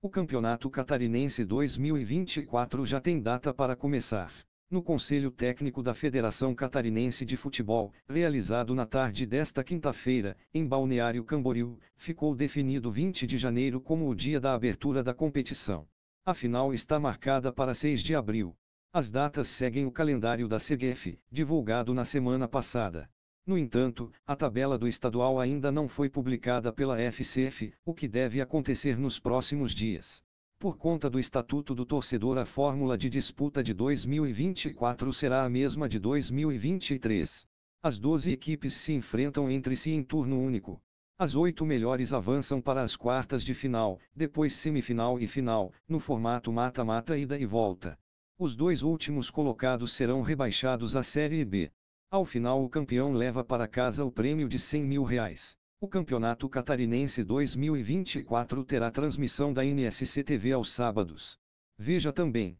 O Campeonato Catarinense 2024 já tem data para começar. No Conselho Técnico da Federação Catarinense de Futebol, realizado na tarde desta quinta-feira, em Balneário Camboriú, ficou definido 20 de janeiro como o dia da abertura da competição. A final está marcada para 6 de abril. As datas seguem o calendário da CBF, divulgado na semana passada. No entanto, a tabela do estadual ainda não foi publicada pela FCF, o que deve acontecer nos próximos dias. Por conta do Estatuto do Torcedor, a fórmula de disputa de 2024 será a mesma de 2023. As 12 equipes se enfrentam entre si em turno único. As oito melhores avançam para as quartas de final, depois semifinal e final, no formato mata-mata ida e volta. Os dois últimos colocados serão rebaixados à Série B. Ao final, o campeão leva para casa o prêmio de 100 mil reais. O Campeonato Catarinense 2024 terá transmissão da NSC TV aos sábados. Veja também.